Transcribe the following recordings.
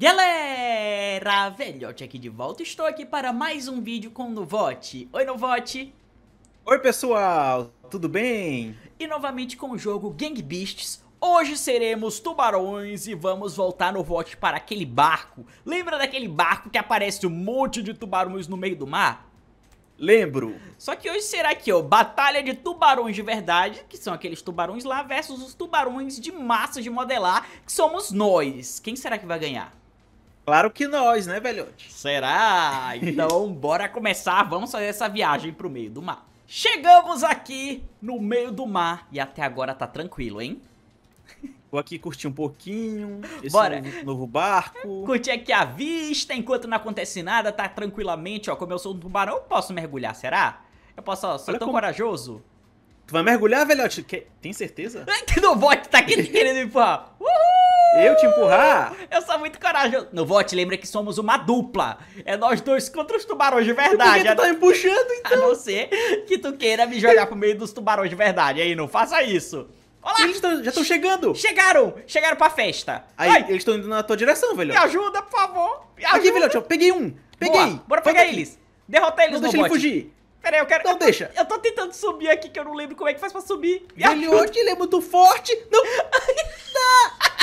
Galera, velhote aqui de volta, estou aqui para mais um vídeo com o Novote. Oi Novote! Oi pessoal, tudo bem? E novamente com o jogo Gang Beasts, hoje seremos tubarões e vamos voltar no Vote para aquele barco. Lembra daquele barco que aparece um monte de tubarões no meio do mar? Lembro. Só que hoje será que, ó, batalha de tubarões de verdade, que são aqueles tubarões lá, versus os tubarões de massa de modelar, que somos nós. Quem será que vai ganhar? Claro que nós, né, velhote? Será? Então, bora começar. Vamos fazer essa viagem pro meio do mar. Chegamos aqui no meio do mar e até agora tá tranquilo, hein? Vou aqui curtir um pouquinho. Esse Bora. Novo, novo barco. Curtir aqui a vista enquanto não acontece nada, tá tranquilamente, ó. Como eu sou um tubarão, eu posso mergulhar, será? Eu posso, ó, sou Olha tão como... corajoso. Tu vai mergulhar, velhote? Tem certeza? Ai, que não vou, é que tá aqui querendo me empurrar. Uhul! Eu te empurrar? Eu sou muito corajoso. No vote, lembra que somos uma dupla. É nós dois contra os tubarões de verdade. Por que tu tá me puxando, então? A não ser que tu queira me jogar pro meio dos tubarões de verdade. Aí, não faça isso. Olá! Eles tão, já estão chegando! Chegaram! Chegaram pra festa! Aí, Ai. eles estão indo na tua direção, velho. Me ajuda, por favor! Me ajuda. Aqui, velho, peguei um! Peguei! Boa. Bora pegar Volta eles! Aqui. Derrotar eles, Não deixa ele fugir! Pera aí, eu quero. Não eu deixa! eu tô tentando subir aqui que eu não lembro como é que faz pra subir. Me velhote, ele é muito forte! Não! Ai. não.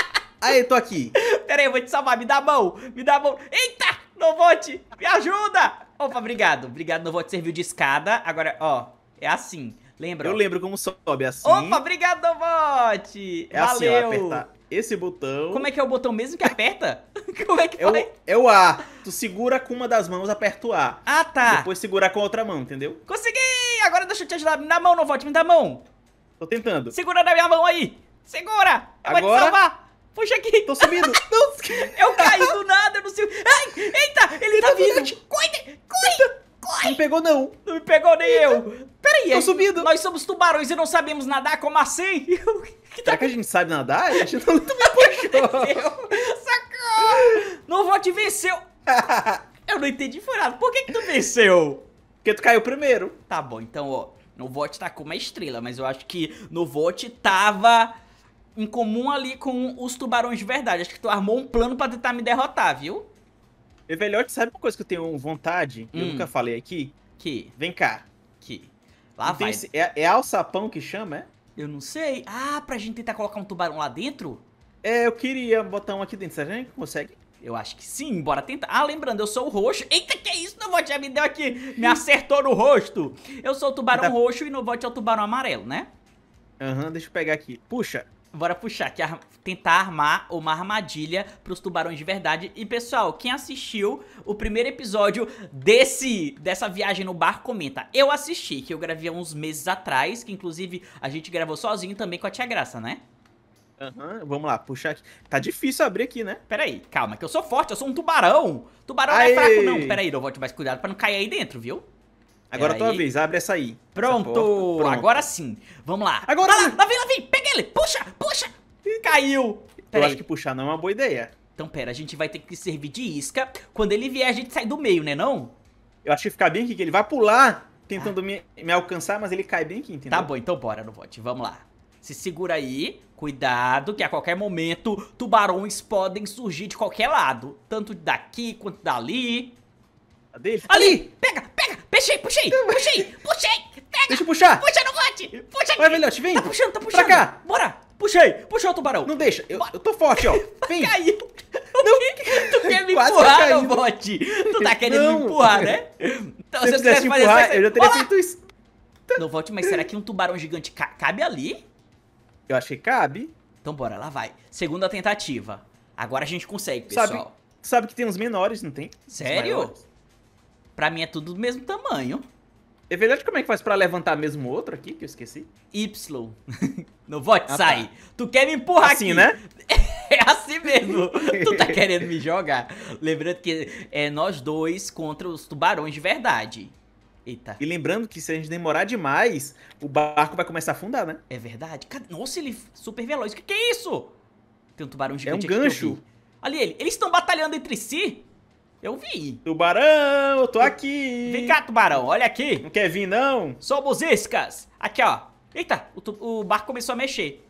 Aí, tô aqui. Pera aí, eu vou te salvar. Me dá a mão. Me dá a mão. Eita! Novote, me ajuda! Opa, obrigado. Obrigado, Novote. Serviu de escada. Agora, ó, é assim. Lembra? Eu ó. lembro como sobe assim. Opa, obrigado, Novote. É Valeu. assim, ó, apertar esse botão. Como é que é o botão mesmo que aperta? como é que é é o A. Tu segura com uma das mãos, aperta o A. Ah, tá. Depois segura com a outra mão, entendeu? Consegui! Agora deixa eu te ajudar. Me dá a mão, Novote, me dá a mão. Tô tentando. Segura na minha mão aí. Segura! Eu Agora... vou te salvar. Puxa aqui. Tô sumindo. eu caí do nada, eu não sei. Ai, eita, ele, tá, vindo! Corre! Cuida, cuida. Não me pegou, não. Não me pegou nem Eita. eu. Peraí. Tô subindo. Nós somos tubarões e não sabemos nadar, como assim? que tá... Será que a gente sabe nadar? A gente não me puxou. Socorro. Não vou te vencer. eu não entendi furado. Por que que tu venceu? Porque tu caiu primeiro. Tá bom, então, ó. No vote tá com uma estrela, mas eu acho que no vote tava em comum ali com os tubarões de verdade. Acho que tu armou um plano para tentar me derrotar, viu? E velhote, sabe uma coisa que eu tenho vontade? Hum. Eu nunca falei aqui. Que? Vem cá. Que? Lá Não vai. Esse, é, é alçapão que chama, é? Eu não sei. Ah, pra gente tentar colocar um tubarão lá dentro? É, eu queria botar um aqui dentro. Será que a gente consegue? Eu acho que sim, bora tentar. Ah, lembrando, eu sou o roxo. Eita, que é isso, Novote já me deu aqui. Me acertou no rosto. Eu sou o tubarão tá. roxo e Novote é o tubarão amarelo, né? Aham, uhum, deixa eu pegar aqui. Puxa, Bora puxar, aqui, ar... tentar armar uma armadilha pros tubarões de verdade. E pessoal, quem assistiu o primeiro episódio desse dessa viagem no bar, comenta. Eu assisti, que eu gravei há uns meses atrás, que inclusive a gente gravou sozinho também com a Tia Graça, né? Uhum, vamos lá, puxar aqui. Tá difícil abrir aqui, né? Peraí, calma, que eu sou forte, eu sou um tubarão. Tubarão Aê. não é fraco não. Peraí, Robote, mas cuidado pra não cair aí dentro, viu? Agora a é tua aí. vez, abre essa aí. Pronto. Essa Pronto. agora sim. Vamos lá. Agora lá, lá vem, lá vem, pega ele, puxa, puxa. Caiu. Pera Eu acho que puxar não é uma boa ideia. Então pera, a gente vai ter que servir de isca. Quando ele vier, a gente sai do meio, né não? Eu acho que ficar bem aqui, que ele vai pular tentando ah. me, me, alcançar, mas ele cai bem aqui, entendeu? Tá bom, então bora, Novote, vamos lá. Se segura aí, cuidado, que a qualquer momento tubarões podem surgir de qualquer lado. Tanto daqui quanto dali. Cadê ele? Ali! Pega! Puxei, puxei, puxei, puxei. Pega. Deixa eu puxar. Puxa no rote. Puxa. Vai, velhote, vem. Tá puxando, tá puxando. Pra cá. Bora. Puxei, puxa o tubarão. Não deixa, eu, eu tô forte, ó. Vem. Caiu. Não, tu quer me Quase empurrar, caiu. não, bote? Tu tá querendo não. me empurrar, né? Então, se eu quisesse empurrar, fazer... eu já teria Olá. feito isso. Não, volte, mas será que um tubarão gigante ca cabe ali? Eu acho que cabe. Então bora, lá vai. Segunda tentativa. Agora a gente consegue, pessoal. Sabe, sabe que tem uns menores, não tem? Sério? Pra mim é tudo do mesmo tamanho. É verdade como é que faz pra levantar mesmo outro aqui, que eu esqueci? Y. no vote, ah, tá. sai. Tá. Tu quer me empurrar assim, aqui. né? É assim mesmo. tu tá querendo me jogar. Lembrando que é nós dois contra os tubarões de verdade. Eita. E lembrando que se a gente demorar demais, o barco vai começar a afundar, né? É verdade. Nossa, ele é super veloz. O que, que, é isso? Tem um tubarão gigante É um gancho. Olha ele. Eles estão batalhando entre si? Eu vi. Tubarão, eu tô aqui. Vem cá, tubarão, olha aqui. Não quer vir, não? Somos iscas. Aqui, ó. Eita, o, o barco começou a mexer.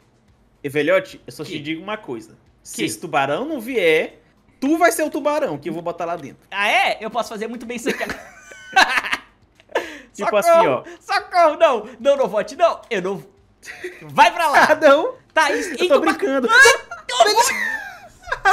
E, velhote, eu só que? te digo uma coisa. Se que? esse tubarão não vier, tu vai ser o tubarão que eu vou botar lá dentro. Ah, é? Eu posso fazer muito bem isso aqui. tipo assim, socorro, assim, ó. Socorro, não. Não, não vote, não. Eu não... Vai pra lá. Ah, não. Tá, isso. Eu tô brincando. Ah, eu vou...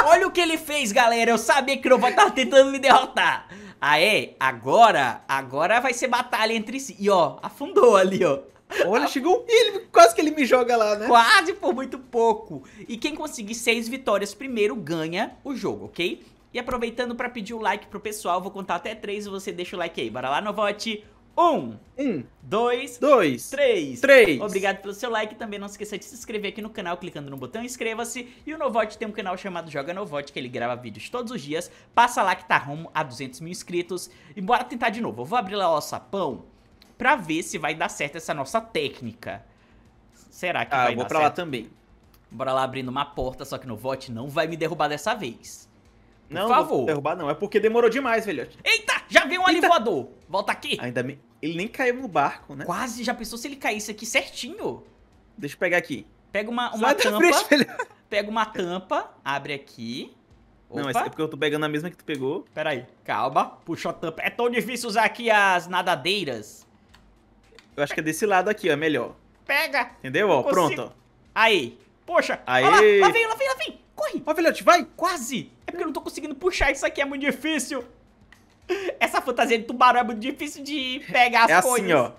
Olha o que ele fez, galera. Eu sabia que o robô tava tentando me derrotar. Aê, agora, agora vai ser batalha entre si. E ó, afundou ali, ó. Olha, chegou. E ele, quase que ele me joga lá, né? Quase por muito pouco. E quem conseguir seis vitórias primeiro ganha o jogo, ok? E aproveitando para pedir o like pro pessoal, vou contar até três e você deixa o like aí. Bora lá, Novote. Um, um, dois, dois, três, três. Obrigado pelo seu like. Também não esqueça de se inscrever aqui no canal clicando no botão inscreva-se. E o Novote tem um canal chamado Joga Novote que ele grava vídeos todos os dias. Passa lá que tá rumo a 200 mil inscritos. E bora tentar de novo. Eu vou abrir lá o sapão pra ver se vai dar certo essa nossa técnica. Será que ah, vai dar certo? Ah, eu vou pra certo? lá também. Bora lá abrindo uma porta, só que Novote não vai me derrubar dessa vez. Por não, favor. derrubar não. É porque demorou demais, velho. Eita, já veio um ali voador. Volta aqui. Ainda me. Ele nem caiu no barco, né? Quase. Já pensou se ele caísse aqui certinho? Deixa eu pegar aqui. Pega uma, uma tampa. Frente, Pega uma tampa, abre aqui. Opa. Não, é porque eu tô pegando a mesma que tu pegou. Pera aí, calma. Puxa a tampa. É tão difícil usar aqui as nadadeiras. Eu acho que é desse lado aqui, ó. É melhor. Pega. Entendeu? Ó, pronto. Aí. Poxa. Aí. Lá, lá, vem, lá vem, lá vem. Corre. Ó, velhote, vai. Quase porque eu não tô conseguindo puxar isso aqui, é muito difícil. Essa fantasia de tubarão é muito difícil de pegar as é assim, coisas. assim, ó.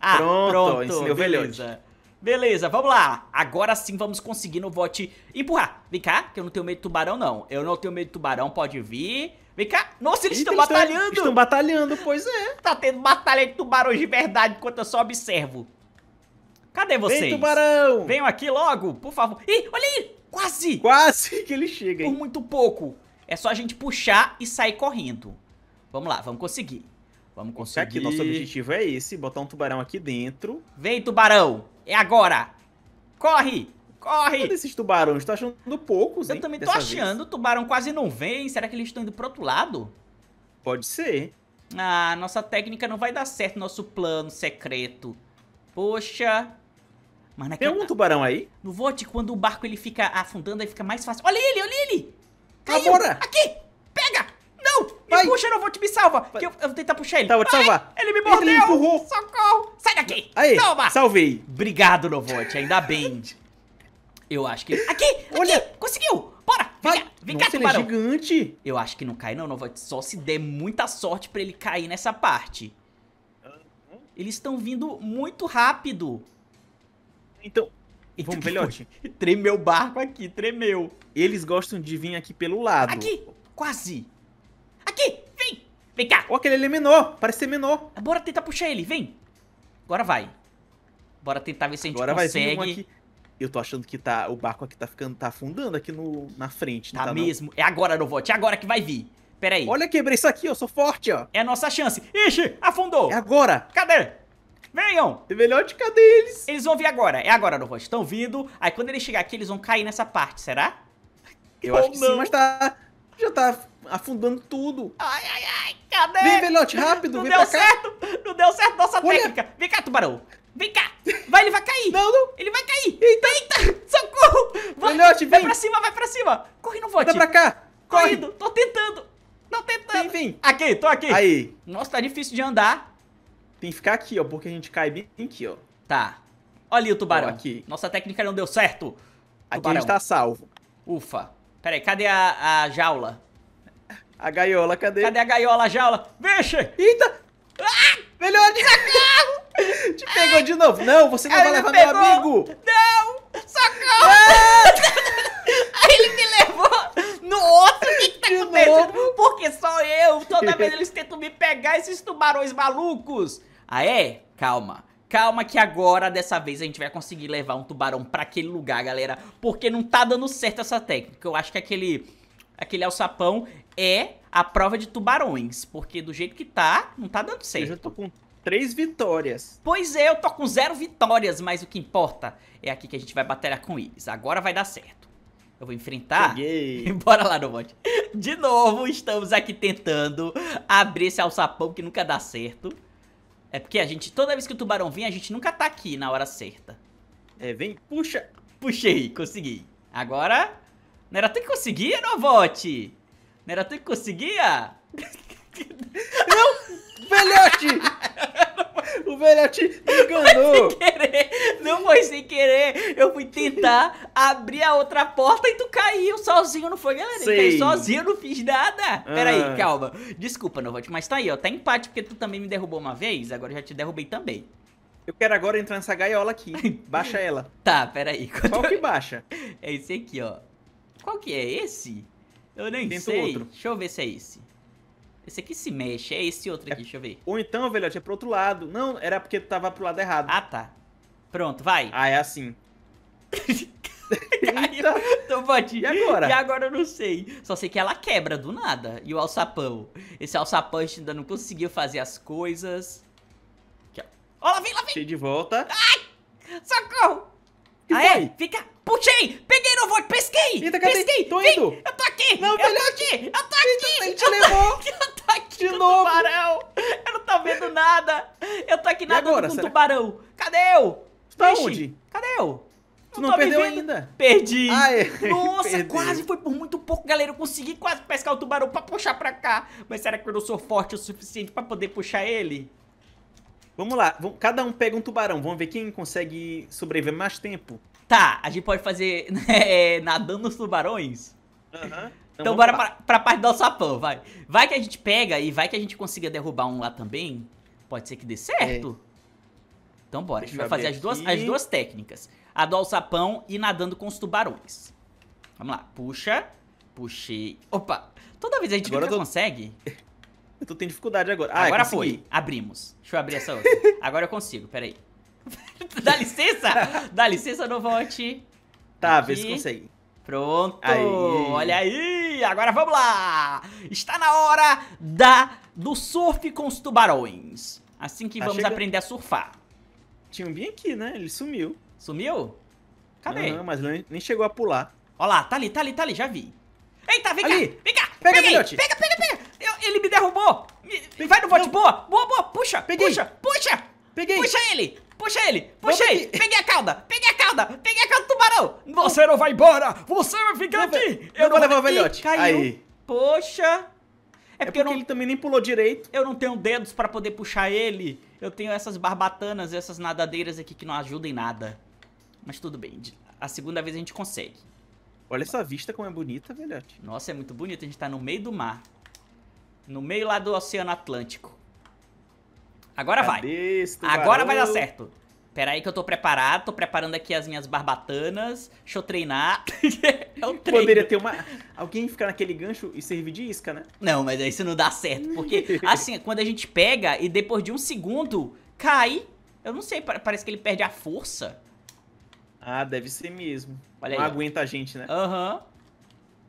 Ah, pronto, pronto ensinei o beleza. Beleza, vamos lá. Agora sim vamos conseguir no vote empurrar. Vem cá, que eu não tenho medo de tubarão, não. Eu não tenho medo de tubarão, pode vir. Vem cá. Nossa, eles Eita, estão eles batalhando. Estão, estão batalhando, pois é. Tá tendo batalha de tubarões de verdade enquanto eu só observo. Cadê vocês? Vem, tubarão. Venham aqui logo, por favor. Ih, olha aí. Quase! Quase que ele chega, hein? Por muito pouco. É só a gente puxar e sair correndo. Vamos lá, vamos conseguir. Vamos tá conseguir. Aqui, nosso objetivo é esse, botar um tubarão aqui dentro. Vem, tubarão! É agora! Corre! Corre! Todos esses tubarões, tô achando poucos, hein? Eu também tô achando, vez. o tubarão quase não vem. Será que eles estão indo pro outro lado? Pode ser. Ah, nossa técnica não vai dar certo, nosso plano secreto. Poxa, mas naquela... Tem algum tubarão aí? No vote, quando o barco ele fica afundando, aí fica mais fácil. Olha ele, olha ele! Caiu! Agora. Aqui! Pega! Não! Me Vai. puxa, não vou te me salva! Que eu, eu, vou tentar puxar ele. Tá, vou te Vai. salvar. Ele me mordeu! Ele me empurrou. Socorro! Sai daqui! Aí, Toma! Salvei! Obrigado, Novote, ainda bem. eu acho que... Aqui! Olha! Aqui. Conseguiu! Bora! Vai. Vem cá, Nossa, tubarão! Ele é gigante! Eu acho que não cai não, Novote. Só se der muita sorte pra ele cair nessa parte. Eles estão vindo muito rápido. Então, vamos, velhote. Tremeu o barco aqui, tremeu. Eles gostam de vir aqui pelo lado. Aqui, quase. Aqui, vem. Vem cá. Ó, oh, aquele ali é menor, parece ser menor. Bora tentar puxar ele, vem. Agora vai. Bora tentar ver se a gente Agora consegue. Vai vir aqui. Eu tô achando que tá, o barco aqui tá ficando, tá afundando aqui no, na frente. Tá, tá mesmo. Não. É agora, Novote, é agora que vai vir. Pera aí. Olha, quebrei isso aqui, eu sou forte, ó. É a nossa chance. Ixi, afundou. É agora. Cadê? Venham! É melhor de cadê eles? Eles vão vir agora. É agora, Rosto. Estão vindo. Aí quando eles chegar aqui, eles vão cair nessa parte, será? Eu Ou acho que não. sim, mas tá... Já tá afundando tudo. Ai, ai, ai, cadê? Vem, velhote, rápido, não vem deu pra cá. certo, não deu certo nossa Olha. técnica. Vem cá, tubarão. Vem cá. Vai, ele vai cair. Não, não. Ele vai cair. Eita, Eita socorro. Vai, Velhote, vem. Vai pra cima, vai pra cima. Corre no vote. vem pra cá. Corre. Correndo, tô tentando. Tô tentando. Vem, vem. Aqui, tô aqui. Aí. Nossa, tá difícil de andar. Tem que ficar aqui, ó, porque a gente cai bem aqui, ó. Tá. Olha ali o tubarão. Ó, aqui. Nossa técnica não deu certo. Aqui a gente tá salvo. Ufa. Pera aí, cadê a, a jaula? A gaiola, cadê? Cadê a gaiola, a jaula? Vixe! Eita! Ah! Melhor de Te pegou de novo. Não, você não Ele vai levar pegou. meu amigo. Não! porque só eu. Toda vez eles tentam me pegar, esses tubarões malucos. Ah, é? Calma. Calma que agora, dessa vez, a gente vai conseguir levar um tubarão pra aquele lugar, galera. Porque não tá dando certo essa técnica. Eu acho que aquele, aquele alçapão é a prova de tubarões. Porque do jeito que tá, não tá dando certo. Eu já tô com três vitórias. Pois é, eu tô com zero vitórias, mas o que importa é aqui que a gente vai batalhar com eles. Agora vai dar certo. Eu vou enfrentar. Cheguei. Bora lá, Novote. De novo, estamos aqui tentando abrir esse alçapão que nunca dá certo. É porque a gente, toda vez que o tubarão vem, a gente nunca tá aqui na hora certa. É, vem, puxa. Puxei, consegui. Agora, não era tu que conseguia, Novote? Não era tu que conseguia? Eu, velhote! o velhote me enganou. Foi sem querer. Não foi sem querer. Eu fui tentar abrir a outra porta e tu caiu sozinho, não foi, galera? Sei. Caiu sozinho, não fiz nada. Ah. Peraí, calma. Desculpa, Novote, mas tá aí, ó. Tá empate porque tu também me derrubou uma vez, agora eu já te derrubei também. Eu quero agora entrar nessa gaiola aqui. Baixa ela. Tá, peraí. Qual que baixa? É esse aqui, ó. Qual que é? Esse? Eu nem Tento sei. Outro. Deixa eu ver se é esse. Esse aqui se mexe, é esse outro é aqui, é. deixa eu ver. Ou então, velho, tinha pro outro lado. Não, era porque tu tava pro lado errado. Ah, tá. Pronto, vai. Ah, é assim. Caiu, E agora? E agora eu não sei. Só sei que ela quebra do nada. E o alçapão. Esse alçapão a gente ainda não conseguiu fazer as coisas. Aqui, ó. Ó, lá vem, lá vem. Cheio de volta. Ai! Socorro! Aê, ah, é? foi? fica. Puxei! Peguei no voo, pesquei! Eita, cadê? Pesquei! Tô Vim. indo! Eu tô aqui! Não, eu tô aqui! Eu tô aqui! Ele te eu levou! de novo. Tubarão. Eu não tô vendo nada. Eu tô aqui nadando agora, com será? tubarão. Cadê eu? Tá onde? Cadê eu? Tu não, não perdeu ainda? Perdi. Ah, é. Nossa, perdeu. quase foi por muito pouco, galera. Eu consegui quase pescar o tubarão pra puxar pra cá. Mas será que eu não sou forte o suficiente pra poder puxar ele? Vamos lá. Cada um pega um tubarão. Vamos ver quem consegue sobreviver mais tempo. Tá, a gente pode fazer é, nadando os tubarões? Aham. Uh -huh. Então, então bora pra, pra parte do alçapão, vai. Vai que a gente pega e vai que a gente consiga derrubar um lá também. Pode ser que dê certo. É. Então bora, Deixa a gente vai fazer as duas, as duas técnicas. A do alçapão e nadando com os tubarões. Vamos lá, puxa, puxei. Opa, toda vez a gente agora nunca tô... consegue. Eu tô tendo dificuldade agora. Ah, é, agora foi, abrimos. Deixa eu abrir essa outra. agora eu consigo, peraí. Dá licença, dá licença, Novote. Tá, vê se consegue. Pronto, aí. olha aí. Agora vamos lá! Está na hora da, do surf com os tubarões. Assim que tá vamos chegando. aprender a surfar. Tinha um bem aqui, né? Ele sumiu. Sumiu? Cadê? Não, não mas nem chegou a pular. Olha lá, tá ali, tá ali, tá ali, já vi. Eita, vem ali. cá, vem cá! Pega, pega, pega, pega, pega! Eu, ele me derrubou! Me, vai no bote, boa! Boa, boa! Puxa, Peguei. puxa, puxa! Peguei! Puxa ele! Puxa ele! Puxei! Peguei a cauda! Peguei a cauda! Peguei a cauda do tubarão! Você não vai embora! Você vai ficar não, aqui! Eu não, vou levar o velhote! Caiu. Aí. Poxa! É porque, é porque não... ele também nem pulou direito. Eu não tenho dedos pra poder puxar ele. Eu tenho essas barbatanas, essas nadadeiras aqui que não ajudam em nada. Mas tudo bem, a segunda vez a gente consegue. Olha essa vista como é bonita, velhote. Nossa, é muito bonita. A gente tá no meio do mar. No meio lá do Oceano Atlântico. Agora Cadê tá vai. Agora vai dar certo. Pera aí que eu tô preparado, tô preparando aqui as minhas barbatanas. Deixa eu treinar. um é treino. Poderia ter uma... Alguém ficar naquele gancho e servir de isca, né? Não, mas aí isso não dá certo. Porque, assim, quando a gente pega e depois de um segundo cai... Eu não sei, parece que ele perde a força. Ah, deve ser mesmo. Olha não aí, aguenta a gente, né? Aham. Uhum.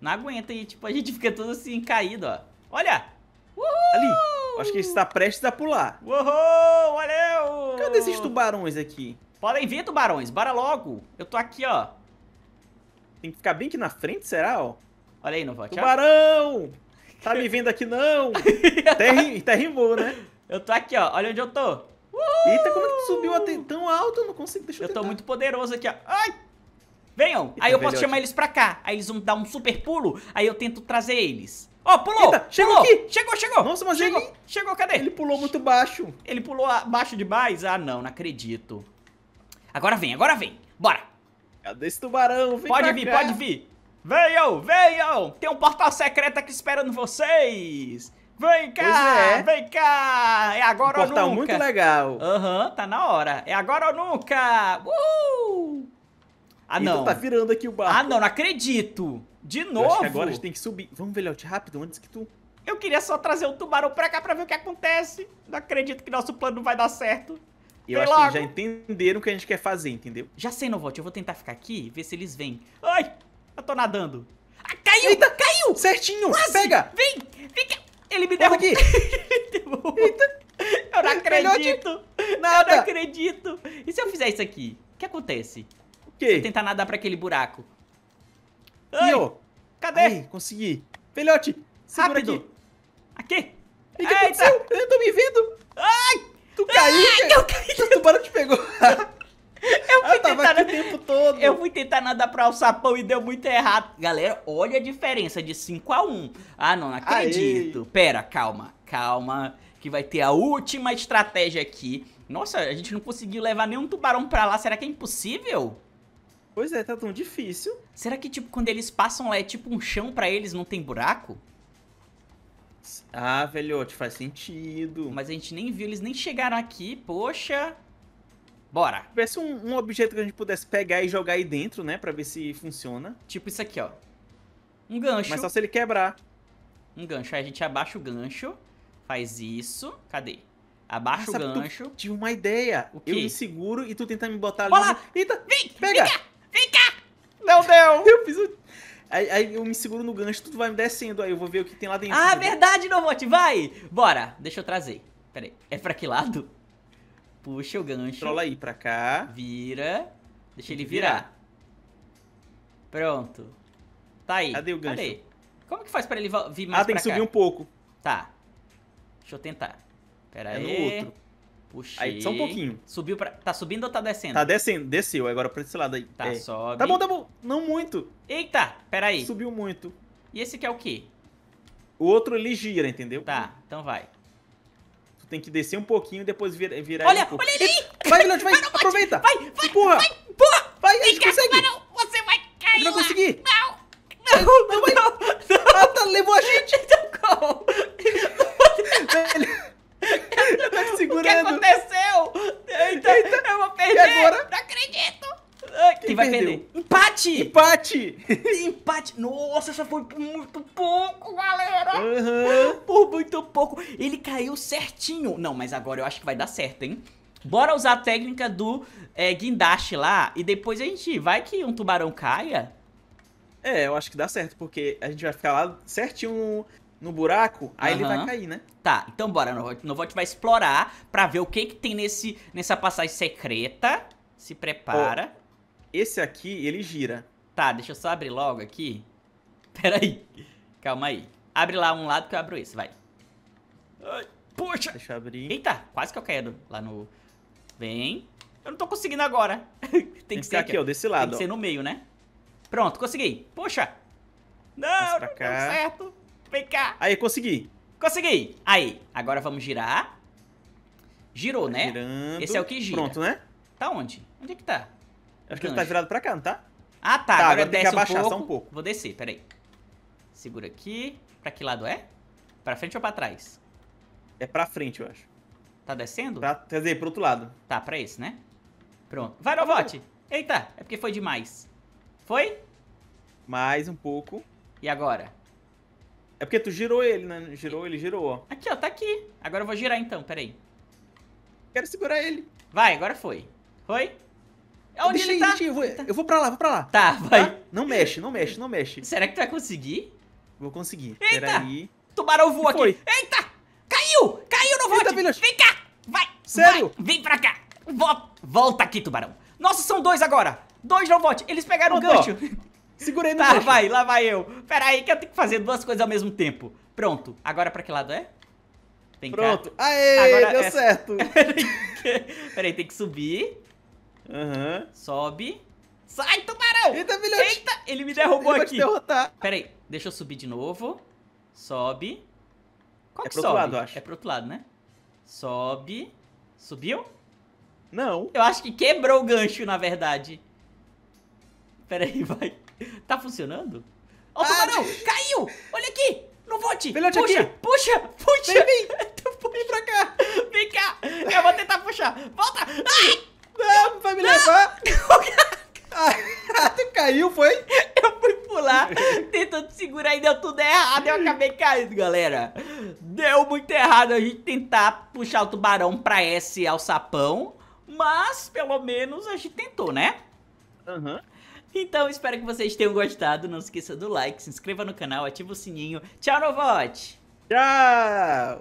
Não aguenta e, tipo, a gente fica todo assim, caído, ó. Olha! Ali. Acho que ele está prestes a pular. Uou, valeu! Cadê esses tubarões aqui? Podem vir, tubarões. Bora logo. Eu tô aqui, ó. Tem que ficar bem aqui na frente, será? Ó? Olha aí, Novote. Tubarão! Tá me vendo aqui, não? terra, terra né? Eu tô aqui, ó. Olha onde eu tô. Uhul! Eita, como é que tu subiu até tão alto? Eu não consigo, deixa eu Eu tentar. tô muito poderoso aqui, ó. Ai! Venham! Eita, aí eu velhote. posso chamar eles pra cá. Aí eles vão dar um super pulo. Aí eu tento trazer eles. Ó, oh, pulou! Eita, chegou pulou. aqui! Chegou, chegou! Nossa, mas chegou. ele... Chegou, cadê? Ele pulou muito baixo. Ele pulou baixo demais? Ah, não, não acredito. Agora vem, agora vem. Bora! Cadê esse tubarão? Vem pode vir, cá. pode vir. Venham, venham! Tem um portal secreto aqui esperando vocês! Vem cá, é. vem cá! É agora um ou nunca! portal muito legal. Aham, uhum, tá na hora. É agora ou nunca! Uhul! Ah, então não. tá virando aqui o barco. Ah, não, não acredito. De novo? agora a gente tem que subir. Vamos, velhote, rápido, antes que tu... Eu queria só trazer o tubarão pra cá pra ver o que acontece. Não acredito que nosso plano vai dar certo. Eu Vem acho logo. que já entenderam o que a gente quer fazer, entendeu? Já sei, Novot. Eu vou tentar ficar aqui e ver se eles vêm. Ai, eu tô nadando. Ah, caiu! Eita, caiu! Certinho! Quase. Pega! Vem! Vem Ele me derrubou. aqui! Eita! Eu não acredito! Nada. Eu não acredito! E se eu fizer isso aqui? O que acontece? Que? tentar nadar para aquele buraco. Ai, Io, cadê? Ai, consegui. Velhote, segura Rápido. aqui. Aqui. O que Eita. aconteceu? Eu tô me vendo. Ai! Tu caiu? Ai, eu caí. Ah, o tubarão te pegou. Eu fui, eu, tentar... eu fui tentar nadar pra alçapão e deu muito errado. Galera, olha a diferença de 5 a 1. Ah, não, não acredito. Pera, calma, calma. Que vai ter a última estratégia aqui. Nossa, a gente não conseguiu levar nenhum tubarão pra lá. Será que é impossível? Pois é, tá tão difícil. Será que, tipo, quando eles passam lá é tipo um chão para eles, não tem buraco? Ah, velhote, faz sentido. Mas a gente nem viu, eles nem chegaram aqui, poxa. Bora. Se tivesse um, um objeto que a gente pudesse pegar e jogar aí dentro, né, pra ver se funciona. Tipo isso aqui, ó. Um gancho. Mas só se ele quebrar. Um gancho. Aí a gente abaixa o gancho, faz isso. Cadê? Abaixa o gancho. Tive uma ideia. Eu me seguro e tu tenta me botar Olá. ali. Eita, vem! Pega! Vem Vem cá! Não deu! Eu fiz o... aí, aí, eu me seguro no gancho, tudo vai me descendo. Aí eu vou ver o que tem lá dentro. Ah, verdade, Novote, vai! Bora, deixa eu trazer. Pera aí, é pra que lado? Puxa o gancho. Trola aí pra cá. Vira. Deixa ele virar. Pronto. Tá aí. Cadê o gancho? Cadê? Como que faz pra ele vir ah, mais Ah, tem que cá? subir um pouco. Tá. Deixa eu tentar. Pera é aí. É no outro. Puxei. Aí só um pouquinho. Subiu pra... Tá subindo ou tá descendo? Tá descendo. Desceu. Agora pra esse lado aí. Tá, é. sobe. Tá bom, tá bom. Não muito. Eita, peraí. Subiu muito. E esse aqui é o quê? O outro ele gira, entendeu? Tá, então vai. Tu tem que descer um pouquinho e depois vir, virar Olha, um olha ali! Vai, Vilante, vai! vai aproveita! Vai, vai, empurra! Vai, empurra! Vai, a gente consegue! Não, você vai cair Não vai conseguir! Não! Não, não, não, não. Ah, tá, levou a gente! Tá Empate! Empate! Empate! Nossa, essa foi por muito pouco, galera! Uhum. Por muito pouco. Ele caiu certinho. Não, mas agora eu acho que vai dar certo, hein? Bora usar a técnica do é, guindaste lá e depois a gente vai que um tubarão caia. É, eu acho que dá certo, porque a gente vai ficar lá certinho no, no buraco, aí uhum. ele vai cair, né? Tá, então bora, Novot vai explorar pra ver o que que tem nesse, nessa passagem secreta. Se prepara. Esse aqui, ele gira. Tá, deixa eu só abrir logo aqui. Pera aí. Calma aí. Abre lá um lado que eu abro esse, vai. Ai, poxa! Deixa eu abrir. Eita, quase que eu caí lá no... Vem. Eu não tô conseguindo agora. Tem que ser aqui, ó, desse lado. Tem que ser no meio, né? Pronto, consegui. Puxa. Não, não deu certo. Vem cá. Aí, consegui. Consegui. Aí, agora vamos girar. Girou, tá né? Girando. Esse é o que gira. Pronto, né? Tá onde? Onde é que tá? Acho é que ele tá virado pra cá, não tá? Ah, tá. tá agora, agora desce tem que abaixar um pouco. só um pouco. Vou descer, peraí. Segura aqui. Pra que lado é? Pra frente ou pra trás? É pra frente, eu acho. Tá descendo? Pra, quer dizer, pro outro lado. Tá, pra esse, né? Pronto. Vai, Novote! Eita, é porque foi demais. Foi? Mais um pouco. E agora? É porque tu girou ele, né? Girou, ele girou, ó. Aqui, ó, tá aqui. Agora eu vou girar então, peraí. Quero segurar ele. Vai, agora foi. Foi? É onde Deixa ele tá? Deixa, eu, vou, tá. eu vou pra lá, vou pra lá. Tá, tá? vai. Tá? Não mexe, não mexe, não mexe. Será que tu vai conseguir? Vou conseguir. Eita! Peraí. Tubarão voa aqui. Eita! Caiu! Caiu no vote! vem cá! Vai! Sério? Vai. Vem pra cá! Volta, aqui, tubarão. Nossa, são dois agora. Dois no vote. Eles pegaram o gancho. Segurei no Tá, gancho. vai, lá vai eu. Pera aí que eu tenho que fazer duas coisas ao mesmo tempo. Pronto. Agora pra que lado é? Vem Pronto. Cá. Aê, Agora, deu essa... certo. Peraí, tem que subir. Aham. Uhum. Sobe. Sai, tubarão! Eita, filhote! Eita, ele me derrubou ele aqui. Vai derrotar. Pera aí, deixa eu subir de novo. Sobe. Qual é que pro sobe? Outro lado, acho. É pro outro lado, né? Sobe. Subiu? Não. Eu acho que quebrou o gancho, na verdade. Pera aí, vai. Tá funcionando? Ó, oh, ah, tubarão! Caiu! Olha aqui! Não volte! Velhote puxa, aqui. puxa, puxa! Vem, vem! puxa pra cá! Vem cá! Eu vou tentar puxar! Volta! Ai! Não, vai me levar. tu caiu, foi? Eu fui pular, tentando segurar e deu tudo errado. Eu acabei caindo, galera. Deu muito errado a gente tentar puxar o tubarão pra S ao sapão. Mas, pelo menos, a gente tentou, né? Uhum. Então, espero que vocês tenham gostado. Não esqueça do like, se inscreva no canal, ativa o sininho. Tchau, Novote! Tchau!